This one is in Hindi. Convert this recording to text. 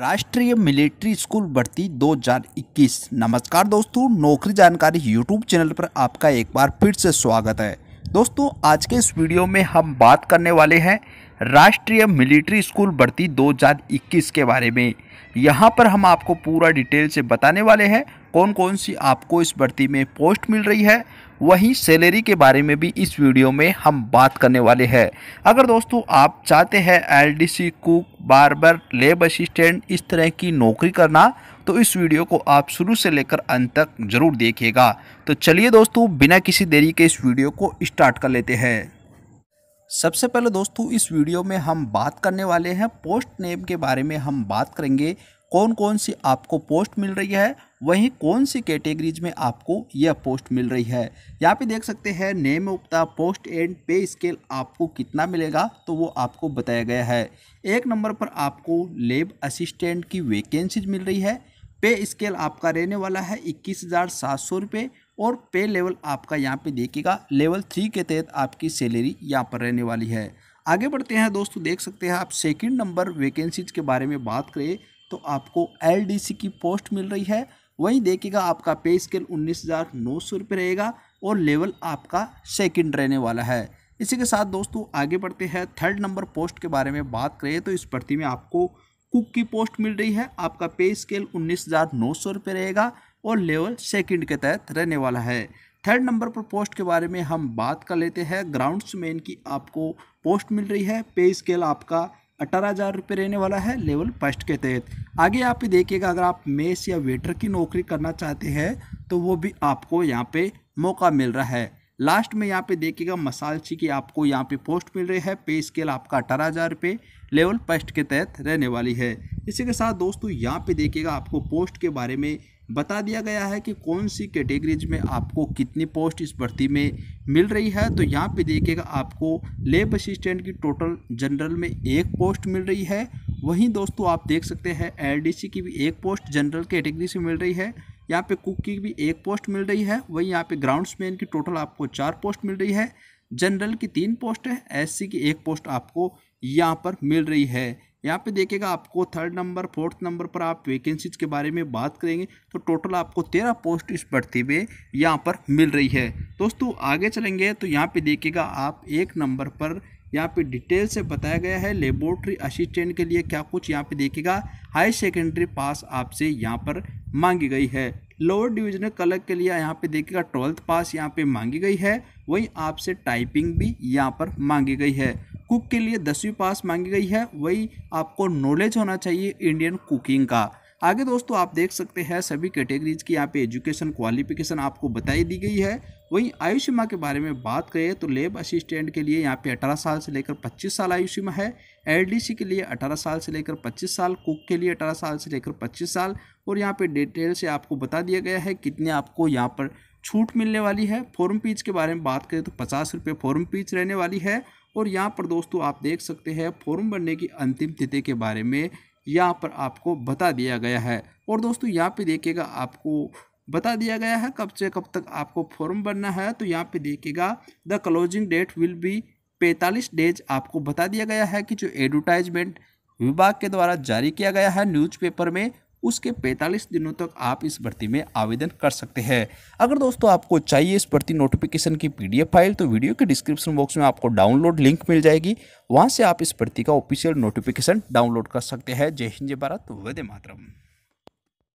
राष्ट्रीय मिलिट्री स्कूल भर्ती 2021 नमस्कार दोस्तों नौकरी जानकारी यूट्यूब चैनल पर आपका एक बार फिर से स्वागत है दोस्तों आज के इस वीडियो में हम बात करने वाले हैं राष्ट्रीय मिलिट्री स्कूल भर्ती 2021 के बारे में यहाँ पर हम आपको पूरा डिटेल से बताने वाले हैं कौन कौन सी आपको इस भर्ती में पोस्ट मिल रही है वहीं सैलरी के बारे में भी इस वीडियो में हम बात करने वाले हैं अगर दोस्तों आप चाहते हैं LDC cook barber lab assistant इस तरह की नौकरी करना तो इस वीडियो को आप शुरू से लेकर अंत तक ज़रूर देखिएगा तो चलिए दोस्तों बिना किसी देरी के इस वीडियो को स्टार्ट कर लेते हैं सबसे पहले दोस्तों इस वीडियो में हम बात करने वाले हैं पोस्ट नेम के बारे में हम बात करेंगे कौन कौन सी आपको पोस्ट मिल रही है वहीं कौन सी कैटेगरीज में आपको यह पोस्ट मिल रही है यहाँ पे देख सकते हैं नेम उपता पोस्ट एंड पे स्केल आपको कितना मिलेगा तो वो आपको बताया गया है एक नंबर पर आपको लेब असिस्टेंट की वैकेंसीज मिल रही है पे स्केल आपका रहने वाला है इक्कीस हज़ार सात सौ रुपये और पे लेवल आपका यहाँ पे देखिएगा लेवल थ्री के तहत आपकी सैलरी यहाँ पर रहने वाली है आगे बढ़ते हैं दोस्तों देख सकते हैं आप सेकंड नंबर वैकेंसीज के बारे में बात करें तो आपको एलडीसी की पोस्ट मिल रही है वहीं देखिएगा आपका पे स्केल उन्नीस हज़ार नौ सौ रुपये रहेगा और लेवल आपका सेकंड रहने वाला है इसी के साथ दोस्तों आगे बढ़ते हैं थर्ड नंबर पोस्ट के बारे में बात करें तो इस भर्ती में आपको कुक की पोस्ट मिल रही है आपका पे स्केल उन्नीस हज़ार नौ सौ रुपये रहेगा और लेवल सेकंड के तहत रहने वाला है थर्ड नंबर पर पोस्ट के बारे में हम बात कर लेते हैं ग्राउंड्समैन की आपको पोस्ट मिल रही है पे स्केल आपका अठारह हज़ार रुपये रहने वाला है लेवल फर्स्ट के तहत आगे आप ही देखिएगा अगर आप मेस या वेटर की नौकरी करना चाहते हैं तो वो भी आपको यहाँ पे मौका मिल रहा है लास्ट में यहाँ पे देखिएगा मसालची की आपको यहाँ पे पोस्ट मिल रही है पे स्केल आपका अठारह हज़ार रुपये लेवल फर्स्ट के तहत रहने वाली है इसी के साथ दोस्तों यहाँ पर देखिएगा आपको पोस्ट के बारे में बता दिया गया है कि कौन सी कैटेगरीज में आपको कितनी पोस्ट इस भर्ती में मिल रही है तो यहाँ पे देखिएगा आपको लेब असिस्टेंट की टोटल जनरल में एक पोस्ट मिल रही है वहीं दोस्तों आप देख सकते हैं एलडीसी की भी एक पोस्ट जनरल कैटेगरी से मिल रही है यहाँ पे कुक की भी एक पोस्ट मिल रही है वहीं यहाँ पे ग्राउंड्समैन की टोटल आपको चार पोस्ट मिल रही है जनरल की तीन पोस्ट है एससी की एक पोस्ट आपको यहाँ पर मिल रही है यहाँ पे देखिएगा आपको थर्ड नंबर फोर्थ नंबर पर आप वैकेंसीज के बारे में बात करेंगे तो टोटल आपको तेरह पोस्ट इस भर्ती में यहाँ पर मिल रही है दोस्तों आगे चलेंगे तो यहाँ पे देखिएगा आप एक नंबर पर यहाँ पे डिटेल से बताया गया है लेबोरेटरी असिस्टेंट के लिए क्या कुछ यहाँ पे देखिएगा हाई सेकेंडरी पास आपसे यहाँ पर मांगी गई है लोअर डिविजनल कलर के लिए यहाँ पे देखिएगा ट्वेल्थ पास यहाँ पे मांगी गई है वहीं आपसे टाइपिंग भी यहाँ पर मांगी गई है कुक के लिए दसवीं पास मांगी गई है वही आपको नॉलेज होना चाहिए इंडियन कुकिंग का आगे दोस्तों आप देख सकते हैं सभी कैटेगरीज की यहाँ पे एजुकेशन क्वालिफिकेशन आपको बताई दी गई है वहीं आयु सीमा के बारे में बात करें तो लेब असिस्टेंट के लिए यहाँ पे 18 साल से लेकर 25 साल आयु सीमा है एलडीसी के लिए 18 साल से लेकर 25 साल कुक के लिए 18 साल से लेकर 25 साल और यहाँ पे डिटेल से आपको बता दिया गया है कितने आपको यहाँ पर छूट मिलने वाली है फॉर्म पीच के बारे में बात करें तो पचास रुपये फॉर्म पीच रहने वाली है और यहाँ पर दोस्तों आप देख सकते हैं फॉर्म भरने की अंतिम तिथि के बारे में यहाँ पर आपको बता दिया गया है और दोस्तों यहाँ पे देखिएगा आपको बता दिया गया है कब से कब तक आपको फॉर्म भरना है तो यहाँ पे देखिएगा the closing date will be पैंतालीस डेज आपको बता दिया गया है कि जो एडवर्टाइजमेंट विभाग के द्वारा जारी किया गया है न्यूज़पेपर में उसके 45 दिनों तक आप इस भर्ती में आवेदन कर सकते हैं अगर दोस्तों आपको चाहिए इस भर्ती नोटिफिकेशन की पीडीएफ फाइल तो वीडियो के डिस्क्रिप्शन बॉक्स में आपको डाउनलोड लिंक मिल जाएगी वहाँ से आप इस भर्ती का ऑफिशियल नोटिफिकेशन डाउनलोड कर सकते हैं जय हिंद जय भारत वे मातरम